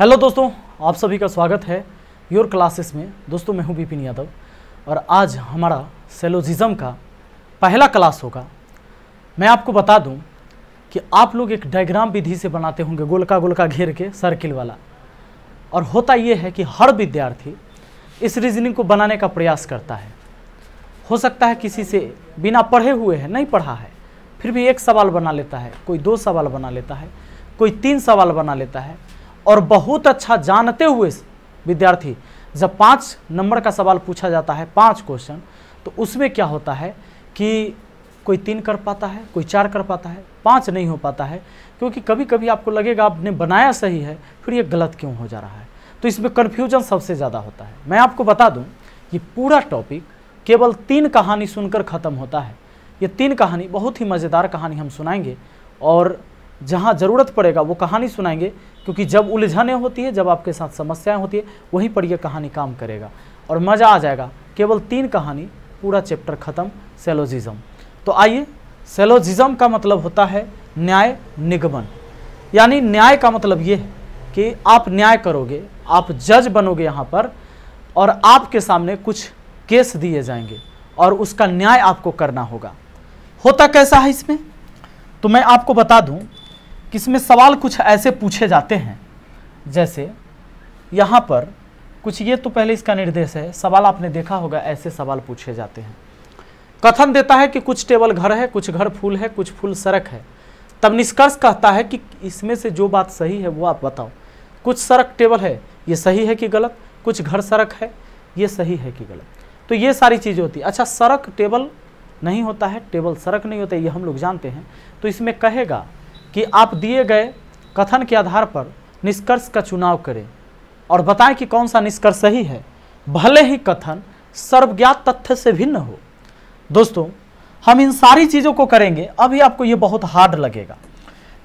hello दोस्तों आप सभी का स्वागत है योर क्लासेस में दोस्तों मैं हूं विपिन यादव और आज हमारा सेलोजिज़म का पहला क्लास होगा मैं आपको बता दूं कि आप लोग एक डायग्राम विधि से बनाते होंगे गोलका गोलका घेर के सर्किल वाला और होता ये है कि हर विद्यार्थी इस रीजनिंग को बनाने का प्रयास करता है हो सकता है किसी से बिना पढ़े हुए हैं नहीं पढ़ा है फिर भी एक सवाल बना लेता है कोई दो सवाल बना लेता है कोई तीन सवाल बना लेता है और बहुत अच्छा जानते हुए विद्यार्थी जब पाँच नंबर का सवाल पूछा जाता है पाँच क्वेश्चन तो उसमें क्या होता है कि कोई तीन कर पाता है कोई चार कर पाता है पाँच नहीं हो पाता है क्योंकि कभी कभी आपको लगेगा आपने बनाया सही है फिर ये गलत क्यों हो जा रहा है तो इसमें कन्फ्यूजन सबसे ज़्यादा होता है मैं आपको बता दूँ ये पूरा टॉपिक केवल तीन कहानी सुनकर ख़त्म होता है ये तीन कहानी बहुत ही मज़ेदार कहानी हम सुनाएंगे और जहाँ ज़रूरत पड़ेगा वो कहानी सुनाएंगे क्योंकि जब उलझने होती है जब आपके साथ समस्याएं होती है वहीं पर यह कहानी काम करेगा और मज़ा आ जाएगा केवल तीन कहानी पूरा चैप्टर ख़त्म सेलोजिज्म तो आइए सेलोजिज्म का मतलब होता है न्याय निगमन यानी न्याय का मतलब ये है कि आप न्याय करोगे आप जज बनोगे यहाँ पर और आपके सामने कुछ केस दिए जाएंगे और उसका न्याय आपको करना होगा होता कैसा है इसमें तो मैं आपको बता दूं इसमें सवाल कुछ ऐसे पूछे जाते हैं जैसे यहाँ पर कुछ ये तो पहले इसका निर्देश है सवाल आपने देखा होगा ऐसे सवाल पूछे जाते हैं कथन देता है कि कुछ टेबल घर है कुछ घर फूल है कुछ फूल सड़क है तब निष्कर्ष कहता है कि इसमें से जो बात सही है वो आप बताओ कुछ सड़क टेबल है ये सही है कि गलत कुछ घर सड़क है ये सही है कि गलत तो ये सारी चीज़ें होती है अच्छा सड़क टेबल नहीं होता है टेबल सड़क नहीं होता है ये हम लोग जानते हैं तो इसमें कहेगा कि आप दिए गए कथन के आधार पर निष्कर्ष का चुनाव करें और बताएं कि कौन सा निष्कर्ष सही है भले ही कथन सर्वज्ञात तथ्य से भिन्न हो दोस्तों हम इन सारी चीज़ों को करेंगे अभी आपको ये बहुत हार्ड लगेगा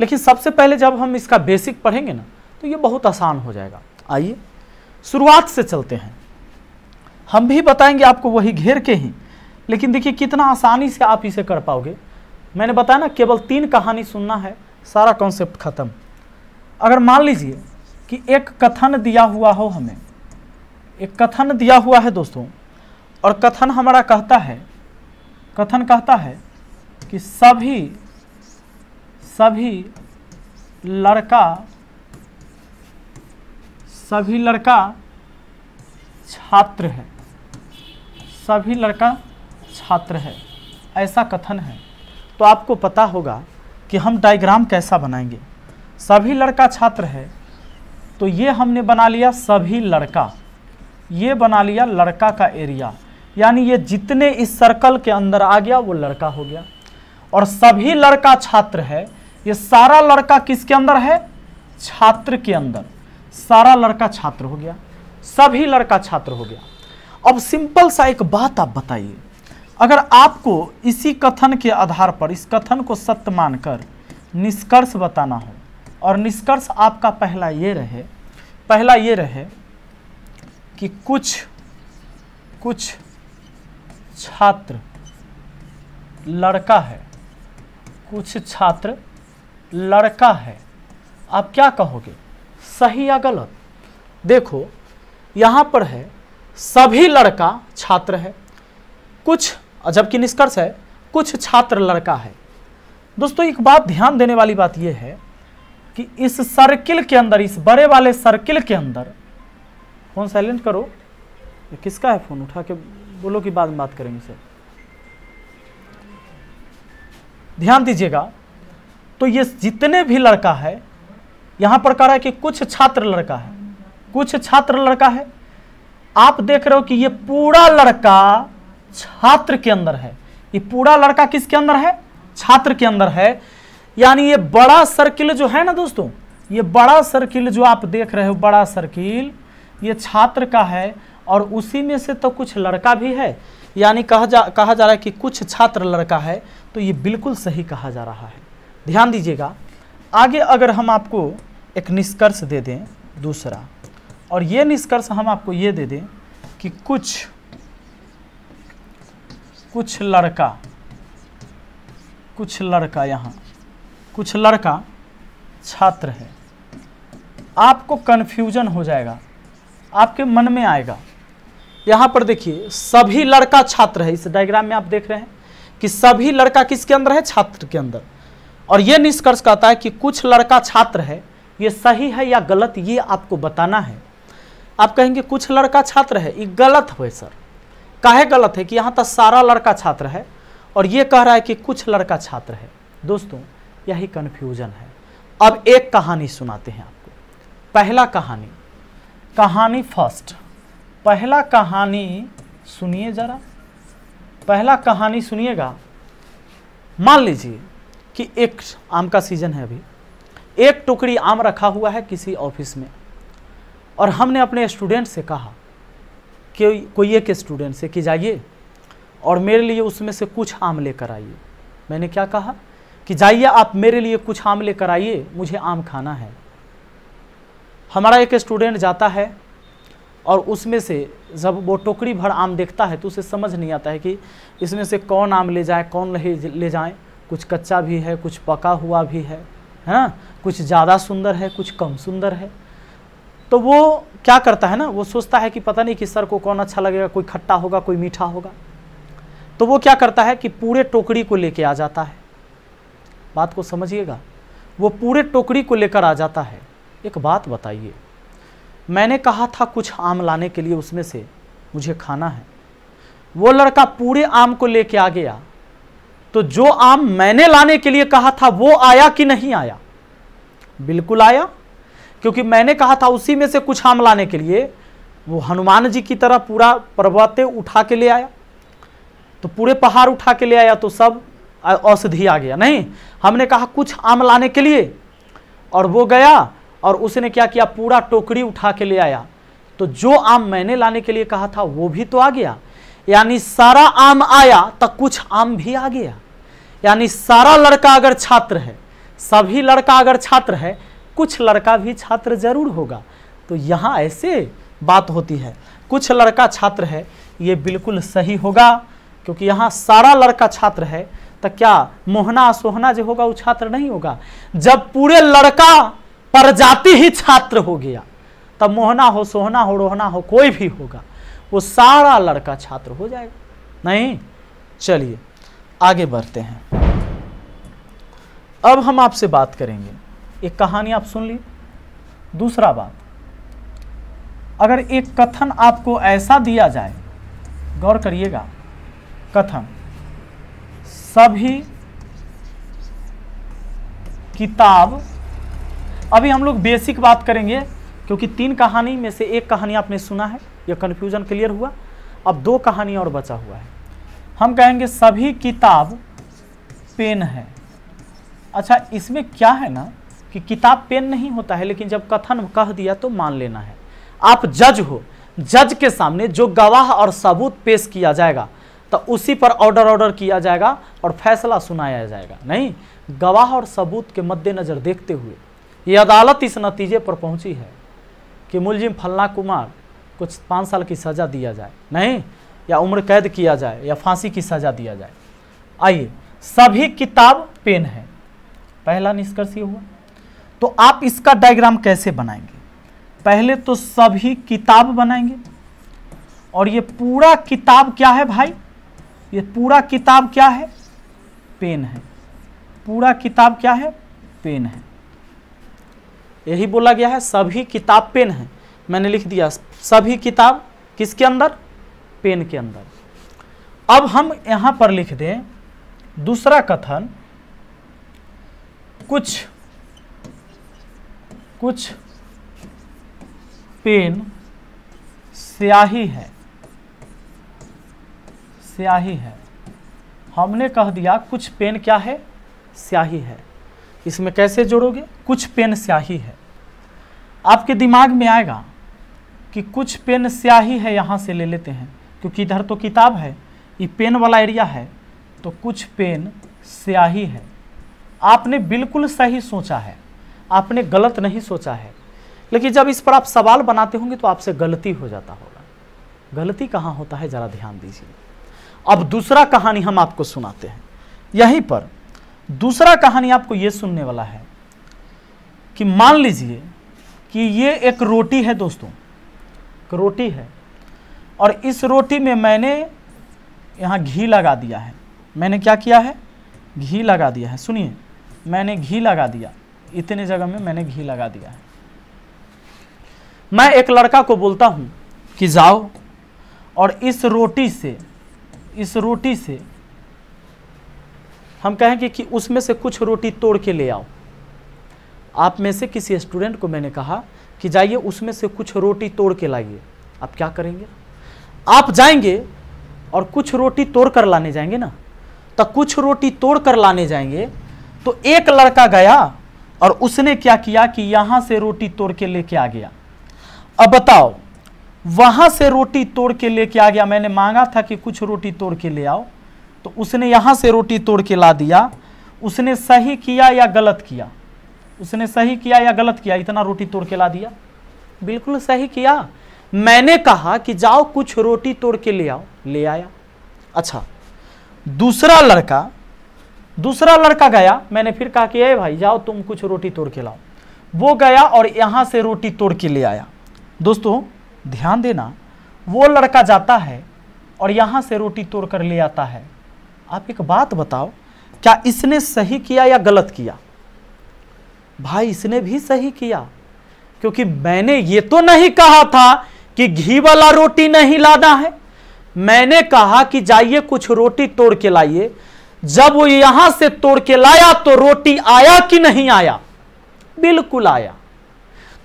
लेकिन सबसे पहले जब हम इसका बेसिक पढ़ेंगे ना तो ये बहुत आसान हो जाएगा आइए शुरुआत से चलते हैं हम भी बताएंगे आपको वही घेर के ही लेकिन देखिए कितना आसानी से आप इसे कर पाओगे मैंने बताया ना केवल तीन कहानी सुनना है सारा कॉन्सेप्ट ख़त्म अगर मान लीजिए कि एक कथन दिया हुआ हो हमें एक कथन दिया हुआ है दोस्तों और कथन हमारा कहता है कथन कहता है कि सभी सभी लड़का सभी लड़का छात्र है सभी लड़का छात्र है ऐसा कथन है तो आपको पता होगा कि हम डायग्राम कैसा बनाएंगे सभी लड़का छात्र है तो ये हमने बना लिया सभी लड़का ये बना लिया लड़का का एरिया यानी ये जितने इस सर्कल के अंदर आ गया वो लड़का हो गया और सभी लड़का छात्र है ये सारा लड़का किसके अंदर है छात्र के अंदर सारा लड़का छात्र हो गया सभी लड़का छात्र हो गया अब सिंपल सा एक बात आप बताइए अगर आपको इसी कथन के आधार पर इस कथन को सत्य मानकर निष्कर्ष बताना हो और निष्कर्ष आपका पहला ये रहे पहला ये रहे कि कुछ कुछ छात्र लड़का है कुछ छात्र लड़का है आप क्या कहोगे सही या गलत देखो यहाँ पर है सभी लड़का छात्र है कुछ जबकि निष्कर्ष है कुछ छात्र लड़का है दोस्तों एक बात ध्यान देने वाली बात यह है कि इस सर्किल के अंदर इस बड़े वाले सर्किल के अंदर फ़ोन साइलेंट करो ये किसका है फ़ोन उठा के बोलो कि बाद में बात करेंगे सर ध्यान दीजिएगा तो ये जितने भी लड़का है यहाँ पर कह रहा है कि कुछ छात्र लड़का है कुछ छात्र लड़का है आप देख रहे हो कि ये पूरा लड़का छात्र के अंदर है ये पूरा लड़का किसके अंदर है छात्र के अंदर है यानी ये बड़ा सर्किल जो है ना दोस्तों ये बड़ा सर्किल जो आप देख रहे हो बड़ा सर्किल ये छात्र का है और उसी में से तो कुछ लड़का भी है यानी कहा जा कहा जा रहा है कि कुछ छात्र लड़का है तो ये बिल्कुल सही कहा जा रहा है ध्यान दीजिएगा आगे अगर हम आपको एक निष्कर्ष दे दें दूसरा और ये निष्कर्ष हम आपको ये दे दें कि कुछ कुछ लड़का कुछ लड़का यहाँ कुछ लड़का छात्र है आपको कन्फ्यूजन हो जाएगा आपके मन में आएगा यहाँ पर देखिए सभी लड़का छात्र है इस डायग्राम में आप देख रहे हैं कि सभी लड़का किसके अंदर है छात्र के अंदर और ये निष्कर्ष कहता है कि कुछ लड़का छात्र है ये सही है या गलत ये आपको बताना है आप कहेंगे कुछ लड़का छात्र है ये गलत है सर काहे गलत है कि यहाँ तक सारा लड़का छात्र है और ये कह रहा है कि कुछ लड़का छात्र है दोस्तों यही कन्फ्यूजन है अब एक कहानी सुनाते हैं आपको पहला कहानी कहानी फर्स्ट पहला कहानी सुनिए जरा पहला कहानी सुनिएगा मान लीजिए कि एक आम का सीजन है अभी एक टुकड़ी आम रखा हुआ है किसी ऑफिस में और हमने अपने स्टूडेंट से कहा कि कोई एक स्टूडेंट से कि जाइए और मेरे लिए उसमें से कुछ आम लेकर आइए मैंने क्या कहा कि जाइए आप मेरे लिए कुछ आम लेकर आइए मुझे आम खाना है हमारा एक स्टूडेंट जाता है और उसमें से जब वो टोकरी भर आम देखता है तो उसे समझ नहीं आता है कि इसमें से कौन आम ले जाए कौन नहीं ले जाए कुछ कच्चा भी है कुछ पका हुआ भी है है ना कुछ ज़्यादा सुंदर है कुछ कम सुंदर है तो वो क्या करता है ना वो सोचता है कि पता नहीं कि सर को कौन अच्छा लगेगा कोई खट्टा होगा कोई मीठा होगा तो वो क्या करता है कि पूरे टोकरी को लेके आ जाता है बात को समझिएगा वो पूरे टोकरी को लेकर आ जाता है एक बात बताइए मैंने कहा था कुछ आम लाने के लिए उसमें से मुझे खाना है वो लड़का पूरे आम को लेके आ गया तो जो आम मैंने लाने के लिए कहा था वो आया कि नहीं आया बिल्कुल आया क्योंकि मैंने कहा था उसी में से कुछ आम लाने के लिए वो हनुमान जी की तरह पूरा पर्वते उठा के ले आया तो पूरे पहाड़ उठा के ले आया तो सब औषधि आ गया नहीं हमने कहा कुछ आम लाने के लिए और वो गया और उसने क्या किया पूरा टोकरी उठा के ले आया तो जो आम मैंने लाने के लिए कहा था वो भी तो आ गया यानी सारा आम आया तो कुछ आम भी आ गया यानी सारा लड़का अगर छात्र है सभी लड़का अगर छात्र है कुछ लड़का भी छात्र जरूर होगा तो यहाँ ऐसे बात होती है कुछ लड़का छात्र है ये बिल्कुल सही होगा क्योंकि यहाँ सारा लड़का छात्र है तो क्या मोहना सोहना जो होगा वो छात्र नहीं होगा जब पूरे लड़का प्रजाति ही छात्र हो गया तब मोहना हो सोहना हो रोहना हो कोई भी होगा वो सारा लड़का छात्र हो जाएगा नहीं चलिए आगे बढ़ते हैं अब हम आपसे बात करेंगे एक कहानी आप सुन ली दूसरा बात अगर एक कथन आपको ऐसा दिया जाए गौर करिएगा कथन सभी किताब अभी हम लोग बेसिक बात करेंगे क्योंकि तीन कहानी में से एक कहानी आपने सुना है यह कन्फ्यूजन क्लियर हुआ अब दो कहानी और बचा हुआ है हम कहेंगे सभी किताब पेन है अच्छा इसमें क्या है ना कि किताब पेन नहीं होता है लेकिन जब कथन कह दिया तो मान लेना है आप जज हो जज के सामने जो गवाह और सबूत पेश किया जाएगा तो उसी पर ऑर्डर ऑर्डर किया जाएगा और फैसला सुनाया जाएगा नहीं गवाह और सबूत के मद्देनज़र देखते हुए ये अदालत इस नतीजे पर पहुंची है कि मुलजिम फलना कुमार कुछ पाँच साल की सज़ा दिया जाए नहीं या उम्र कैद किया जाए या फांसी की सज़ा दिया जाए आइए सभी किताब पेन है पहला निष्कर्ष ये हुआ तो आप इसका डायग्राम कैसे बनाएंगे पहले तो सभी किताब बनाएंगे और ये पूरा किताब क्या है भाई ये पूरा किताब क्या है पेन है पूरा किताब क्या है पेन है यही बोला गया है सभी किताब पेन है मैंने लिख दिया सभी किताब किसके अंदर पेन के अंदर अब हम यहां पर लिख दें दूसरा कथन कुछ कुछ पेन स्याही है स्याही है हमने कह दिया कुछ पेन क्या है स्याही है इसमें कैसे जोड़ोगे कुछ पेन स्याही है आपके दिमाग में आएगा कि कुछ पेन स्याही है यहाँ से ले लेते हैं क्योंकि इधर तो किताब है ये पेन वाला एरिया है तो कुछ पेन स्याही है आपने बिल्कुल सही सोचा है आपने गलत नहीं सोचा है लेकिन जब इस पर आप सवाल बनाते होंगे तो आपसे गलती हो जाता होगा गलती कहाँ होता है ज़रा ध्यान दीजिए अब दूसरा कहानी हम आपको सुनाते हैं यहीं पर दूसरा कहानी आपको ये सुनने वाला है कि मान लीजिए कि ये एक रोटी है दोस्तों रोटी है और इस रोटी में मैंने यहाँ घी लगा दिया है मैंने क्या किया है घी लगा दिया है सुनिए मैंने घी लगा दिया इतने जगह में मैंने घी लगा दिया है मैं एक लड़का को बोलता हूँ कि जाओ और इस रोटी से इस रोटी से हम कहेंगे कि उसमें से कुछ रोटी तोड़ के ले आओ आप में से किसी स्टूडेंट को मैंने कहा कि जाइए उसमें से कुछ रोटी तोड़ के लाइए आप क्या करेंगे आप जाएंगे और कुछ रोटी तोड़ कर लाने जाएंगे ना तो कुछ रोटी तोड़ कर लाने जाएंगे तो एक लड़का गया और उसने क्या किया कि यहां से रोटी तोड़ के लेके आ गया अब बताओ वहां से रोटी तोड़ के लेके आ गया मैंने मांगा था कि कुछ रोटी तोड़ के ले आओ तो उसने यहां से रोटी तोड़ के ला दिया उसने सही किया या गलत किया उसने सही किया या गलत किया इतना रोटी तोड़ के ला दिया बिल्कुल सही किया मैंने कहा कि जाओ कुछ रोटी तोड़ के ले आओ ले आया अच्छा दूसरा लड़का दूसरा लड़का गया मैंने फिर कहा कि ए भाई जाओ तुम कुछ रोटी तोड़ के लाओ वो गया और यहाँ से रोटी तोड़ के ले आया दोस्तों ध्यान देना वो लड़का जाता है और यहाँ से रोटी तोड़ कर ले आता है आप एक बात बताओ क्या इसने सही किया या गलत किया भाई इसने भी सही किया क्योंकि मैंने ये तो नहीं कहा था कि घी वाला रोटी नहीं लाना है मैंने कहा कि जाइए कुछ रोटी तोड़ के लाइए जब वो यहां से तोड़ के लाया तो रोटी आया कि नहीं आया बिल्कुल आया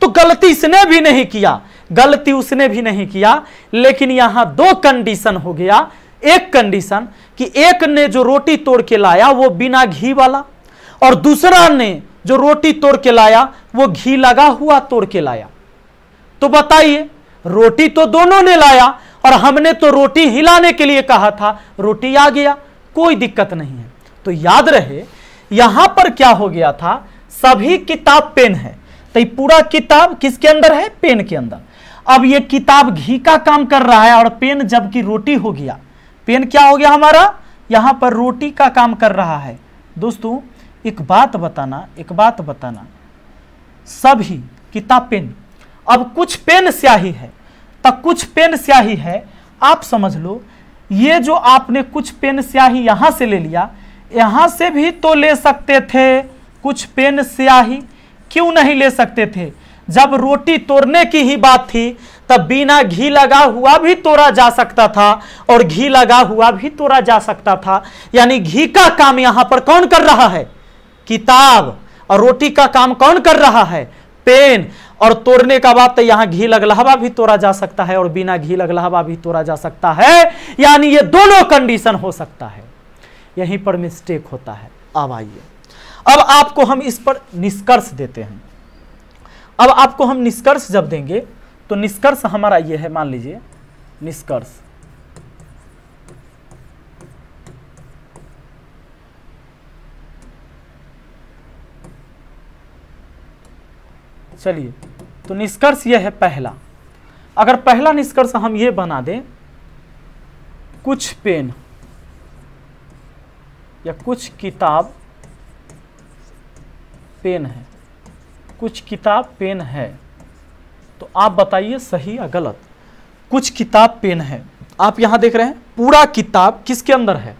तो गलती इसने भी नहीं किया गलती उसने भी नहीं किया लेकिन यहां दो कंडीशन हो गया एक कंडीशन कि एक ने जो रोटी तोड़ के लाया वो बिना घी वाला और दूसरा ने जो रोटी तोड़ के लाया वो घी लगा हुआ तोड़ के लाया तो बताइए रोटी तो दोनों ने लाया और हमने तो रोटी हिलाने के लिए कहा था रोटी आ गया कोई दिक्कत नहीं है तो याद रहे यहां पर क्या हो गया था सभी किताब पेन है तो पूरा किताब किसके अंदर है पेन के अंदर अब ये किताब घी का काम कर रहा है और पेन जबकि रोटी हो गया पेन क्या हो गया हमारा यहां पर रोटी का काम कर रहा है दोस्तों एक बात बताना एक बात बताना सभी किताब पेन अब कुछ पेन स्याही है तो कुछ पेन स्याही है आप समझ लो ये जो आपने कुछ पेन स्याही यहाँ से ले लिया यहाँ से भी तो ले सकते थे कुछ पेन स्याही क्यों नहीं ले सकते थे जब रोटी तोड़ने की ही बात थी तब बिना घी लगा हुआ भी तोड़ा जा सकता था और घी लगा हुआ भी तोड़ा जा सकता था यानी घी का काम यहाँ पर कौन कर रहा है किताब और रोटी का काम कौन कर रहा है पेन और तोड़ने का बात तो यहां घी लगलहवा भी तोड़ा जा सकता है और बिना घी लगलहवा भी तोड़ा जा सकता है यानी ये दोनों कंडीशन हो सकता है यहीं पर मिस्टेक होता है अब आइए अब आपको हम इस पर निष्कर्ष देते हैं अब आपको हम निष्कर्ष जब देंगे तो निष्कर्ष हमारा ये है मान लीजिए निष्कर्ष चलिए तो निष्कर्ष यह है पहला अगर पहला निष्कर्ष हम ये बना दें कुछ पेन या कुछ किताब पेन है कुछ किताब पेन है तो आप बताइए सही या गलत कुछ किताब पेन है आप यहां देख रहे हैं पूरा किताब किसके अंदर है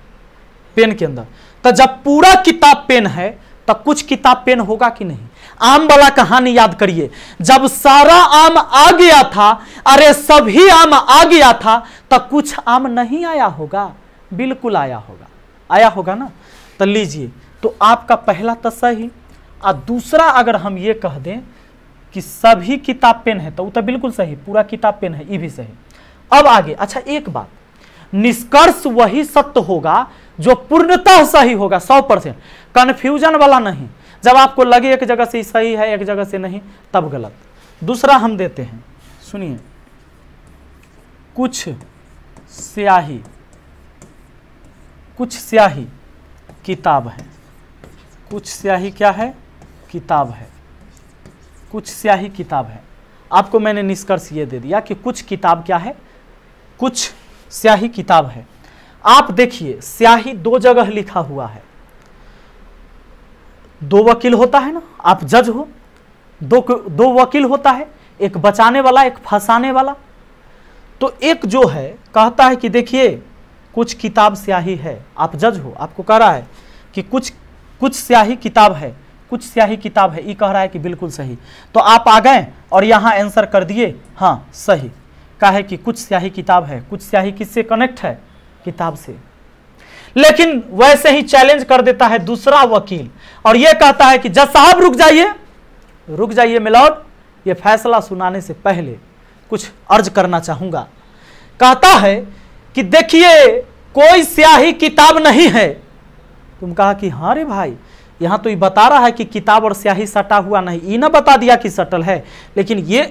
पेन के अंदर तो जब पूरा किताब पेन है तब कुछ किताब पेन होगा कि नहीं आम वाला कहानी याद करिए जब सारा आम आ गया था अरे सभी आम आ गया था तो कुछ आम नहीं आया होगा बिल्कुल आया होगा आया होगा ना तो लीजिए तो आपका पहला तो सही और दूसरा अगर हम ये कह दें कि सभी किताब पेन है तो वो तो बिल्कुल सही पूरा किताब पेन है ये भी सही अब आगे अच्छा एक बात निष्कर्ष वही सत्य होगा जो पूर्णतः सही होगा सौ परसेंट कन्फ्यूजन वाला नहीं जब आपको लगे एक जगह से सही है एक जगह से नहीं तब गलत दूसरा हम देते हैं सुनिए कुछ स्याही कुछ स्याही किताब है कुछ स्याही क्या है किताब है कुछ स्याही किताब है आपको मैंने निष्कर्ष ये दे दिया कि कुछ किताब क्या है कुछ स्याही किताब है आप देखिए स्याही दो जगह लिखा हुआ है दो वकील होता है ना आप जज हो दो दो वकील होता है एक बचाने वाला एक फंसाने वाला तो एक जो है कहता है कि देखिए कुछ किताब स्याही है आप जज हो आपको कह रहा है कि कुछ कुछ स्याही किताब है कुछ स्याही किताब है ये कह रहा है कि बिल्कुल सही तो आप आ गए और यहाँ आंसर कर दिए हाँ सही कहा कि कुछ स्याही किताब है कुछ स्याही किससे कनेक्ट है किताब से लेकिन वैसे ही चैलेंज कर देता है दूसरा वकील और यह कहता है कि जज साहब रुक जाइए रुक जाइए मिलौट यह फैसला सुनाने से पहले कुछ अर्ज करना चाहूंगा कहता है कि देखिए कोई स्याही किताब नहीं है तुम कहा कि हाँ रे भाई यहां तो ये बता रहा है कि किताब और स्याही सटा हुआ नहीं ये ना बता दिया कि सटल है लेकिन ये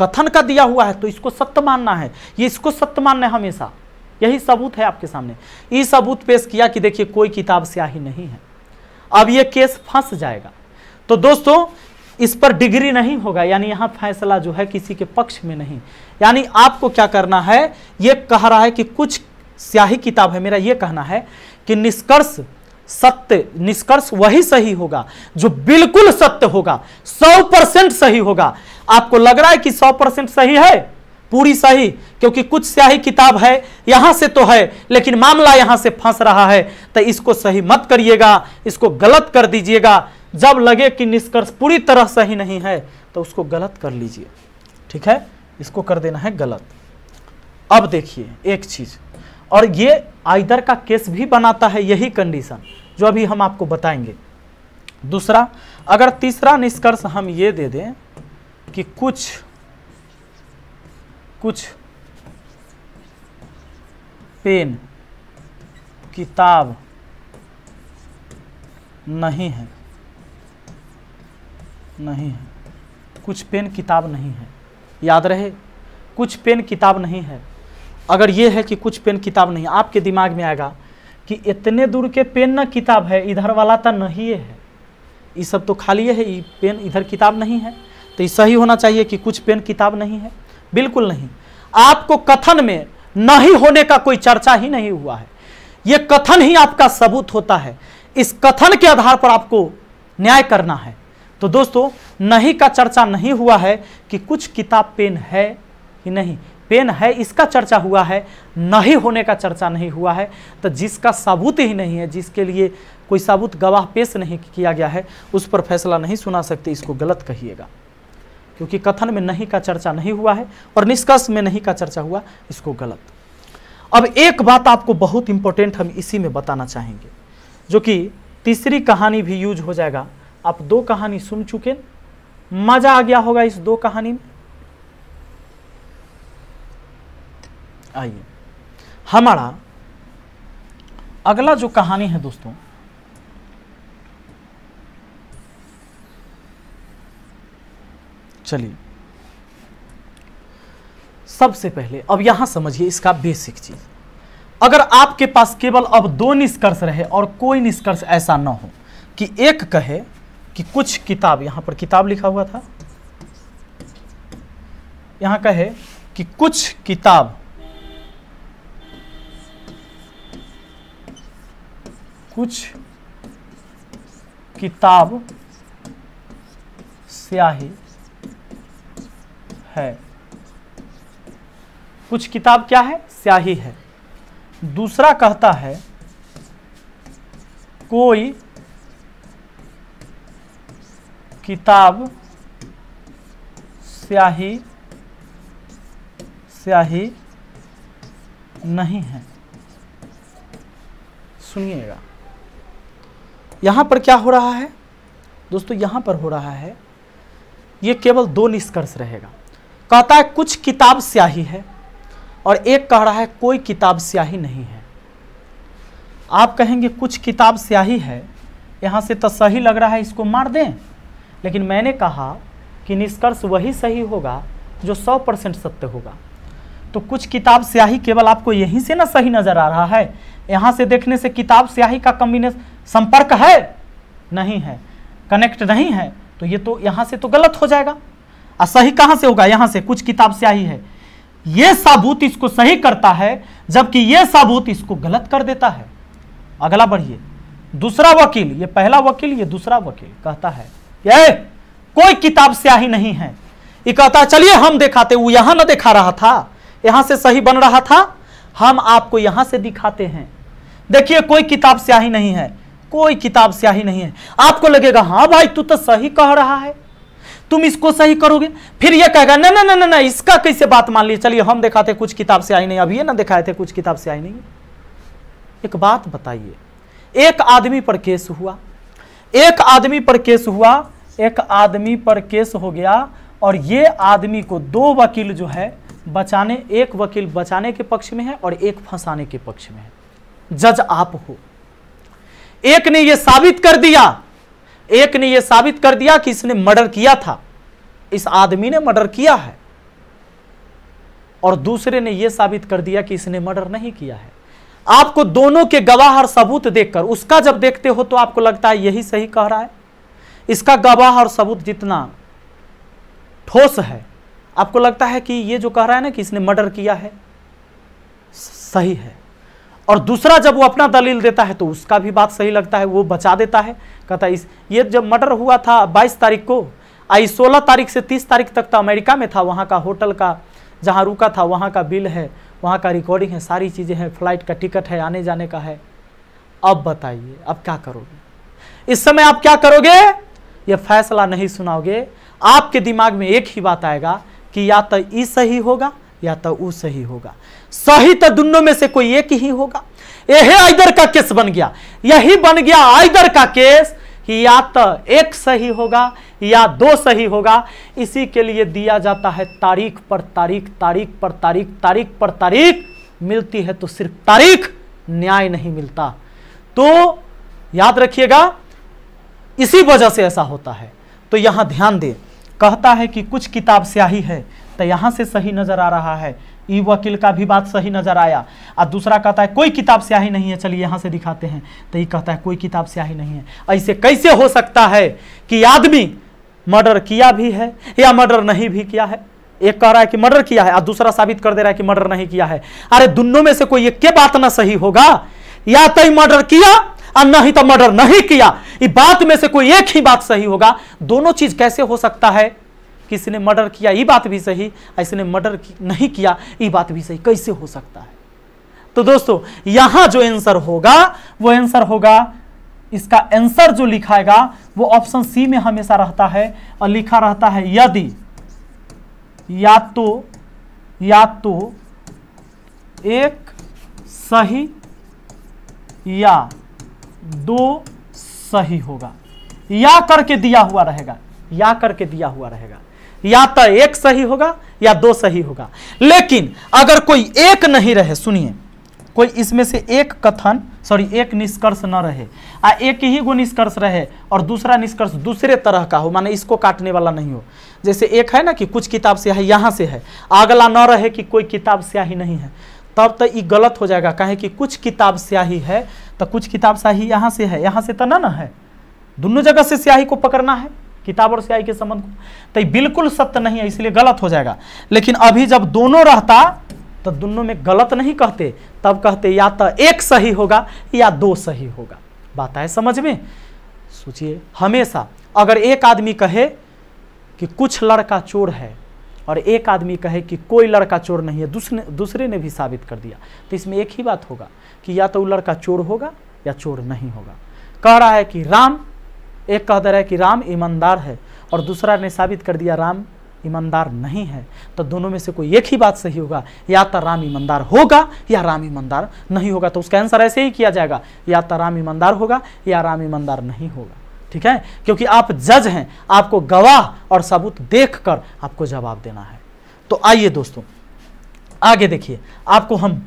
कथन का दिया हुआ है तो इसको सत्य मानना है ये इसको सत्य मानना है हमेशा यही सबूत है आपके सामने ये सबूत पेश किया कि देखिए कोई किताब स्याही नहीं है अब ये केस फंस जाएगा तो दोस्तों इस पर डिग्री नहीं होगा यानी यहाँ फैसला जो है किसी के पक्ष में नहीं यानी आपको क्या करना है ये कह रहा है कि कुछ स्याही किताब है मेरा ये कहना है कि निष्कर्ष सत्य निष्कर्ष वही सही होगा जो बिल्कुल सत्य होगा सौ परसेंट सही होगा आपको लग रहा है कि सौ परसेंट सही है पूरी सही क्योंकि कुछ स्याही किताब है यहाँ से तो है लेकिन मामला यहाँ से फंस रहा है तो इसको सही मत करिएगा इसको गलत कर दीजिएगा जब लगे कि निष्कर्ष पूरी तरह सही नहीं है तो उसको गलत कर लीजिए ठीक है इसको कर देना है गलत अब देखिए एक चीज़ और ये आइदर का केस भी बनाता है यही कंडीशन जो अभी हम आपको बताएंगे दूसरा अगर तीसरा निष्कर्ष हम ये दे दें कि कुछ कुछ पेन किताब नहीं है नहीं है कुछ पेन किताब नहीं है याद रहे कुछ पेन किताब नहीं है अगर ये है कि कुछ पेन किताब नहीं आपके दिमाग में आएगा कि इतने दूर के पेन ना किताब है इधर वाला तो नहीं है ये सब तो खाली है ये पेन इधर किताब नहीं है तो ये सही होना चाहिए कि कुछ पेन किताब नहीं है बिल्कुल नहीं आपको कथन में नहीं होने का कोई चर्चा ही नहीं हुआ है ये कथन ही आपका सबूत होता है इस कथन के आधार पर आपको न्याय करना है तो दोस्तों नहीं का चर्चा नहीं हुआ है कि कुछ किताब पेन है कि नहीं पेन है इसका चर्चा हुआ है नहीं होने का चर्चा नहीं हुआ है तो जिसका सबूत ही नहीं है जिसके लिए कोई सबूत गवाह पेश नहीं किया गया है उस पर फैसला नहीं सुना सकते इसको गलत कहिएगा क्योंकि कथन में नहीं का चर्चा नहीं हुआ है और निष्कर्ष में नहीं का चर्चा हुआ इसको गलत अब एक बात आपको बहुत इंपॉर्टेंट हम इसी में बताना चाहेंगे जो कि तीसरी कहानी भी यूज हो जाएगा आप दो कहानी सुन चुके मजा आ गया होगा इस दो कहानी में आइए हमारा अगला जो कहानी है दोस्तों चलिए सबसे पहले अब यहां समझिए इसका बेसिक चीज अगर आपके पास केवल अब दो निष्कर्ष रहे और कोई निष्कर्ष ऐसा ना हो कि एक कहे कि कुछ किताब यहां पर किताब लिखा हुआ था यहां कहे कि कुछ किताब कुछ किताब स्याही है कुछ किताब क्या है स्याही है दूसरा कहता है कोई किताब स्याही स्याही नहीं है सुनिएगा यहां पर क्या हो रहा है दोस्तों यहां पर हो रहा है यह केवल दो निष्कर्ष रहेगा कहता है कुछ किताब स्याही है और एक कह रहा है कोई किताब स्याही नहीं है आप कहेंगे कुछ किताब स्याही है यहाँ से तो सही लग रहा है इसको मार दें लेकिन मैंने कहा कि निष्कर्ष वही सही होगा जो सौ परसेंट सत्य होगा तो कुछ किताब स्याही केवल आपको यहीं से ना सही नज़र आ रहा है यहाँ से देखने से किताब स्याही का कम्बिनेशन संपर्क है नहीं है कनेक्ट नहीं है तो ये तो यहाँ से तो गलत हो जाएगा सही कहां से होगा यहां से कुछ किताब आई है यह साबूत इसको सही करता है जबकि यह साबूत इसको गलत कर देता है अगला बढ़िए दूसरा वकील ये पहला वकील ये दूसरा वकील कहता है ये कोई किताब स्याही नहीं है ये कहता है चलिए हम दिखाते वो यहां ना दिखा रहा था यहां से सही बन रहा था हम आपको यहां से दिखाते हैं देखिए कोई किताब स्याही नहीं है कोई किताब स्याही नहीं है आपको लगेगा हाँ भाई तू तो सही कह रहा है तुम इसको सही करोगे फिर ये कहेगा ना ना ना ना ना इसका कैसे बात मान ली चलिए हम दिखाते कुछ किताब से आई नहीं अभी ये ना दिखाए थे कुछ किताब से आई नहीं एक बात बताइए एक आदमी पर केस हुआ एक आदमी पर केस हुआ एक आदमी पर केस हो गया और ये आदमी को दो वकील जो है बचाने एक वकील बचाने के पक्ष में है और एक फंसाने के पक्ष में है जज आप हो एक ने यह साबित कर दिया एक ने यह साबित कर दिया कि इसने मर्डर किया था इस आदमी ने मर्डर किया है और दूसरे ने यह साबित कर दिया कि इसने मर्डर नहीं किया है आपको दोनों के गवाह और सबूत देखकर उसका जब देखते हो तो आपको लगता है यही सही कह रहा है इसका गवाह और सबूत जितना ठोस है आपको लगता है कि यह जो कह रहा है ना कि इसने मर्डर किया है सही है और दूसरा जब वो अपना दलील देता है तो उसका भी बात सही लगता है वो बचा देता है कहता है इस ये जब मर्डर हुआ था बाईस तारीख को आई सोलह तारीख से तीस तारीख तक तो अमेरिका में था वहाँ का होटल का जहाँ रुका था वहाँ का बिल है वहाँ का रिकॉर्डिंग है सारी चीज़ें हैं फ्लाइट का टिकट है आने जाने का है अब बताइए अब क्या करोगे इस समय आप क्या करोगे ये फैसला नहीं सुनाओगे आपके दिमाग में एक ही बात आएगा कि या तो ई सही होगा या तो ऊ सही होगा सही तो दोनों में से कोई एक ही होगा यही आइदर का केस बन गया यही बन गया आइदर का केस कि या तो एक सही होगा या दो सही होगा इसी के लिए दिया जाता है तारीख पर तारीख तारीख पर तारीख तारीख पर तारीख मिलती है तो सिर्फ तारीख न्याय नहीं मिलता तो याद रखिएगा इसी वजह से ऐसा होता है तो यहां ध्यान दें कहता है कि कुछ किताब स्याही है तो यहां से सही नज़र आ रहा है ई वकील का भी बात सही नजर आया और दूसरा कहता है कोई किताब स्याही नहीं है चलिए यहाँ से दिखाते हैं तो ये कहता है कोई किताब स्याही नहीं है ऐसे कैसे हो सकता है कि आदमी मर्डर किया भी है या मर्डर नहीं भी किया है एक कह रहा है कि मर्डर किया है और दूसरा साबित कर दे रहा है कि मर्डर नहीं किया है अरे दोनों में से कोई एक के बात ना सही होगा या तो मर्डर किया और नहीं तो मर्डर नहीं किया इस बात में से कोई एक ही बात सही होगा दोनों चीज कैसे हो सकता है किसी ने मर्डर किया ये बात भी सही ऐसे ने मर्डर नहीं किया ये बात भी सही कैसे हो सकता है तो दोस्तों यहां जो आंसर होगा वो आंसर होगा इसका आंसर जो लिखाएगा वो ऑप्शन सी में हमेशा रहता है और लिखा रहता है यदि या तो या तो एक सही या दो सही होगा या करके दिया हुआ रहेगा या करके दिया हुआ रहेगा या तो एक सही होगा या दो सही होगा लेकिन अगर कोई एक नहीं रहे सुनिए कोई इसमें से एक कथन सॉरी एक निष्कर्ष न रहे आ एक ही गो निष्कर्ष रहे और दूसरा निष्कर्ष दूसरे तरह का हो माने इसको काटने वाला नहीं हो जैसे एक है ना कि कुछ किताब स्याही यहाँ से है अगला न रहे कि कोई किताब स्याही नहीं है तब तो ये गलत हो जाएगा कहे कि कुछ किताब स्याही है तो कुछ किताब स्याही यहाँ से है यहाँ से तो ना ना है दोनों जगह से स्याही को पकड़ना है किताब और स्याही के संबंध को तो बिल्कुल सत्य नहीं है इसलिए गलत हो जाएगा लेकिन अभी जब दोनों रहता तो दोनों में गलत नहीं कहते तब कहते या तो एक सही होगा या दो सही होगा बात आए समझ में सोचिए हमेशा अगर एक आदमी कहे कि कुछ लड़का चोर है और एक आदमी कहे कि कोई लड़का चोर नहीं है दूसरे दूसरे ने भी साबित कर दिया तो इसमें एक ही बात होगा कि या तो वो लड़का चोर होगा या चोर नहीं होगा कह रहा है कि राम एक कह दे रहा है कि राम ईमानदार है और दूसरा ने साबित कर दिया राम ईमानदार नहीं है तो दोनों में से कोई एक ही बात सही होगा या तो राम ईमानदार होगा या राम ईमानदार नहीं होगा तो उसका आंसर ऐसे ही किया जाएगा या तो राम ईमानदार होगा या राम ईमानदार नहीं होगा ठीक है क्योंकि आप जज हैं आपको गवाह और सबूत देखकर आपको जवाब देना है तो आइए दोस्तों आगे देखिए आपको हम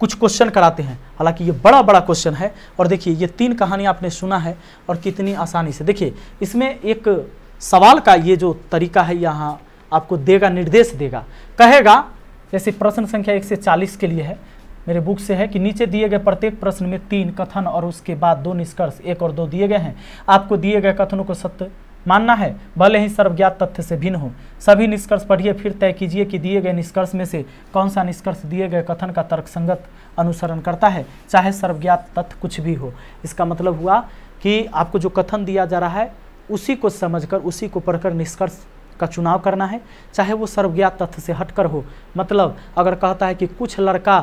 कुछ क्वेश्चन कराते हैं हालांकि ये बड़ा बड़ा क्वेश्चन है और देखिए ये तीन कहानी आपने सुना है और कितनी आसानी से देखिए इसमें एक सवाल का ये जो तरीका है यहाँ आपको देगा निर्देश देगा कहेगा जैसे प्रश्न संख्या एक से चालीस के लिए है मेरे बुक से है कि नीचे दिए गए प्रत्येक प्रश्न में तीन कथन और उसके बाद दो निष्कर्ष एक और दो दिए गए हैं आपको दिए गए कथनों को सत्य मानना है भले ही सर्वज्ञात तथ्य से भिन्न हो सभी निष्कर्ष पढ़िए फिर तय कीजिए कि दिए गए निष्कर्ष में से कौन सा निष्कर्ष दिए गए कथन का तर्कसंगत अनुसरण करता है चाहे सर्वज्ञात तथ्य कुछ भी हो इसका मतलब हुआ कि आपको जो कथन दिया जा रहा है उसी को समझकर उसी को पढ़कर निष्कर्ष का चुनाव करना है चाहे वो सर्वज्ञात तथ्य से हटकर हो मतलब अगर कहता है कि कुछ लड़का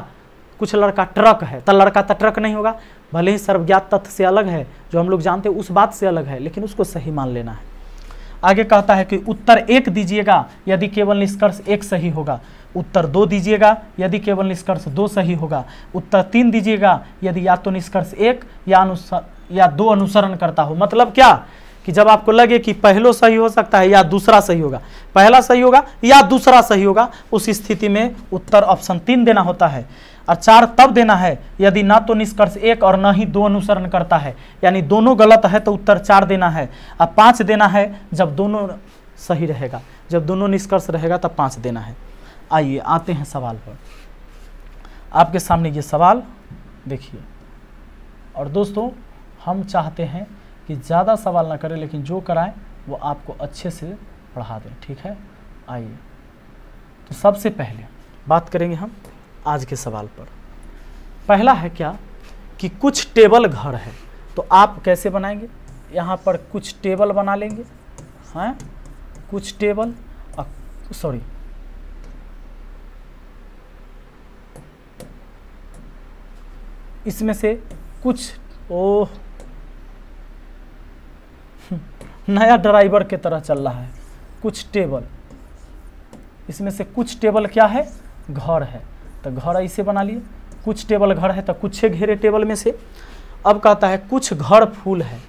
कुछ लड़का ट्रक है तो लड़का तो ट्रक नहीं होगा भले ही सर्वज्ञात तथ्य से अलग है जो हम लोग जानते हैं उस बात से अलग है लेकिन उसको सही मान लेना है आगे कहता है कि उत्तर एक दीजिएगा यदि केवल निष्कर्ष एक सही होगा उत्तर दो दीजिएगा यदि केवल निष्कर्ष दो सही होगा उत्तर तीन दीजिएगा यदि या तो निष्कर्ष एक या अनुसर या दो अनुसरण करता हो मतलब क्या कि जब आपको लगे कि पहलो सही हो सकता है या दूसरा सही होगा पहला सही होगा या दूसरा सही होगा उस स्थिति में उत्तर ऑप्शन तीन देना होता है और चार तब देना है यदि ना तो निष्कर्ष एक और न ही दो अनुसरण करता है यानी दोनों गलत है तो उत्तर चार देना है और पाँच देना है जब दोनों सही रहेगा जब दोनों निष्कर्ष रहेगा तब पाँच देना है आइए आते हैं सवाल पर आपके सामने ये सवाल देखिए और दोस्तों हम चाहते हैं कि ज़्यादा सवाल ना करें लेकिन जो कराएं वो आपको अच्छे से पढ़ा दें ठीक है आइए तो सबसे पहले बात करेंगे हम आज के सवाल पर पहला है क्या कि कुछ टेबल घर है तो आप कैसे बनाएंगे यहाँ पर कुछ टेबल बना लेंगे हैं कुछ टेबल सॉरी इसमें से कुछ ओह नया ड्राइवर के तरह चल रहा है कुछ टेबल इसमें से कुछ टेबल क्या है घर है तो घर ऐसे बना लिए कुछ टेबल घर है तो कुछ घेरे टेबल में से अब कहता है कुछ घर फूल है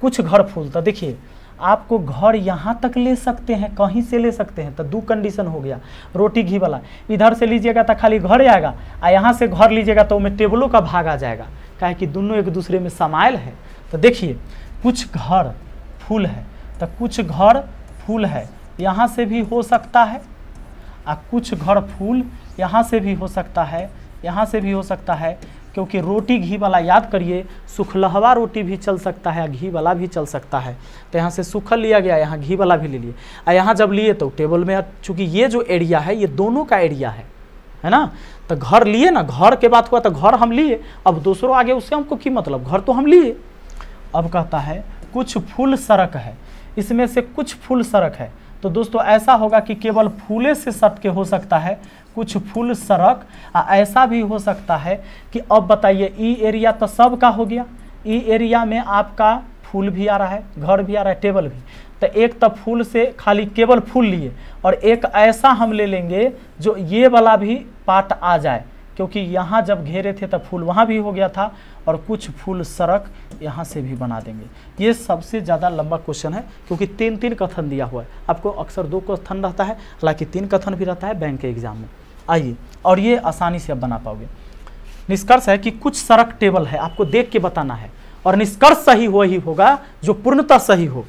कुछ घर फूल तो देखिए आपको घर यहाँ तक ले सकते हैं कहीं से ले सकते हैं तो दो कंडीशन हो गया रोटी घी वाला इधर से लीजिएगा तो खाली घर आएगा और यहाँ से घर लीजिएगा तो उसमें टेबलों का भाग आ जाएगा क्या कि दोनों एक दूसरे में समायल है तो देखिए कुछ घर फूल है तो कुछ घर फूल है यहाँ से भी हो सकता है आ कुछ घर फूल यहाँ से भी हो सकता है यहाँ से भी हो सकता है क्योंकि रोटी घी वाला याद करिए सुखलहवा रोटी भी चल सकता है घी वाला भी चल सकता है तो यहाँ से सुखल लिया गया यहाँ घी वाला भी ले लिए और यहाँ जब लिए तो टेबल में चूँकि ये जो एरिया है ये दोनों का एरिया है है ना तो घर लिए ना घर के बात हुआ तो घर हम लिए अब दूसरों आगे उससे हमको की मतलब घर तो हम लिए अब कहता है कुछ फूल सड़क है इसमें से कुछ फूल सड़क है तो दोस्तों ऐसा होगा कि केवल फूले से सट के हो सकता है कुछ फूल सड़क ऐसा भी हो सकता है कि अब बताइए ई एरिया तो सब का हो गया ई एरिया में आपका फूल भी आ रहा है घर भी आ रहा है टेबल भी तो एक तो फूल से खाली केवल फूल लिए और एक ऐसा हम ले लेंगे जो ये वाला भी पार्ट आ जाए क्योंकि यहाँ जब घेरे थे तब फूल वहाँ भी हो गया था और कुछ फूल सड़क यहाँ से भी बना देंगे ये सबसे ज़्यादा लंबा क्वेश्चन है क्योंकि तीन तीन कथन दिया हुआ है आपको अक्सर दो कथन रहता है हालांकि तीन कथन भी रहता है बैंक के एग्जाम में आइए और ये आसानी से आप बना पाओगे निष्कर्ष है कि कुछ सड़क टेबल है आपको देख के बताना है और निष्कर्ष सही हो ही होगा जो पूर्णता सही हो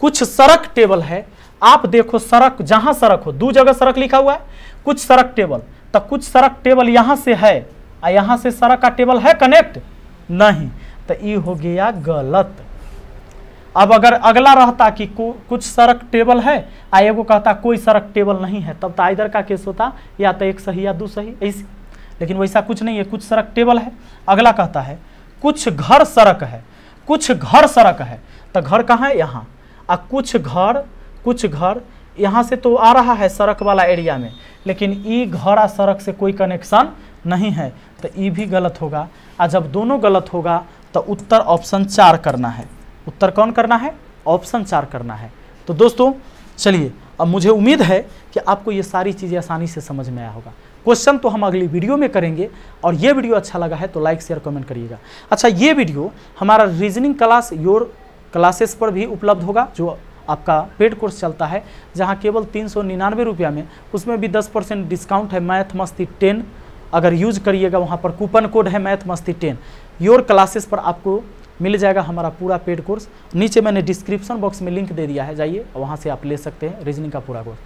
कुछ सड़क टेबल है आप देखो सड़क जहां सड़क हो दो जगह सड़क लिखा हुआ है कुछ सड़क टेबल तो कुछ सड़क टेबल यहाँ से है आ यहाँ से सड़क का टेबल है कनेक्ट नहीं तो ये हो गया गलत अब अगर अगला रहता कि कुछ सड़क टेबल है आ एगो कहता कोई सड़क टेबल नहीं है तब तो आइधर का केस होता या तो एक सही या दो सही ऐसे लेकिन वैसा कुछ नहीं है कुछ सड़क टेबल है अगला कहता है कुछ घर सड़क है कुछ घर सड़क है तो घर कहाँ है यहाँ आ कुछ घर कुछ घर यहाँ से तो आ रहा है सड़क वाला एरिया में लेकिन ई घर आ सड़क से कोई कनेक्शन नहीं है तो ई भी गलत होगा आ जब दोनों गलत होगा तो उत्तर ऑप्शन चार करना है उत्तर कौन करना है ऑप्शन चार करना है तो दोस्तों चलिए अब मुझे उम्मीद है कि आपको ये सारी चीज़ें आसानी से समझ में आया होगा क्वेश्चन तो हम अगली वीडियो में करेंगे और ये वीडियो अच्छा लगा है तो लाइक शेयर कमेंट करिएगा अच्छा ये वीडियो हमारा रीजनिंग क्लास योर क्लासेस पर भी उपलब्ध होगा जो आपका पेड कोर्स चलता है जहाँ केवल तीन सौ निन्यानवे रुपया में उसमें भी दस परसेंट डिस्काउंट है मैथ मस्ती टेन अगर यूज करिएगा वहाँ पर कूपन कोड है math Masti ten your classes पर आपको मिल जाएगा हमारा पूरा पेड कोर्स नीचे मैंने डिस्क्रिप्शन बॉक्स में लिंक दे दिया है जाइए वहाँ से आप ले सकते हैं रीजनिंग का पूरा कोर्स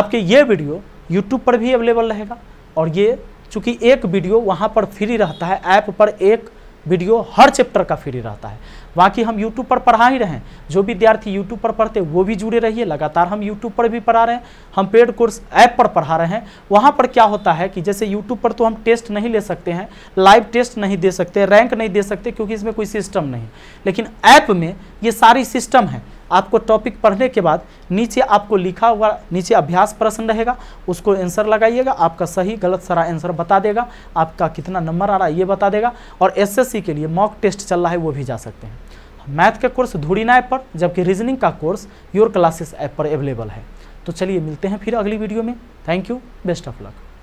आपके ये वीडियो यूट्यूब पर भी अवेलेबल रहेगा और ये चूँकि एक वीडियो वहाँ पर फ्री रहता है ऐप पर एक वीडियो हर चैप्टर का फ्री रहता है बाकी हम यूट्यूब पर पढ़ा ही रहे हैं जो विद्यार्थी यूट्यूब पर पढ़ते वो भी जुड़े रहिए लगातार हम यूट्यूब पर भी पढ़ा रहे हैं हम पेड कोर्स ऐप पर पढ़ा रहे हैं वहाँ पर क्या होता है कि जैसे यूट्यूब पर तो हम टेस्ट नहीं ले सकते हैं लाइव टेस्ट नहीं दे सकते रैंक नहीं दे सकते क्योंकि इसमें कोई सिस्टम नहीं लेकिन ऐप में ये सारी सिस्टम है आपको टॉपिक पढ़ने के बाद नीचे आपको लिखा हुआ नीचे अभ्यास प्रश्न रहेगा उसको आंसर लगाइएगा आपका सही गलत सारा आंसर बता देगा आपका कितना नंबर आ रहा है ये बता देगा और एसएससी के लिए मॉक टेस्ट चल रहा है वो भी जा सकते हैं मैथ का कोर्स धूड़ीना ऐप पर जबकि रीजनिंग का कोर्स योर क्लासेस ऐप पर अवेलेबल है तो चलिए मिलते हैं फिर अगली वीडियो में thank you best of luck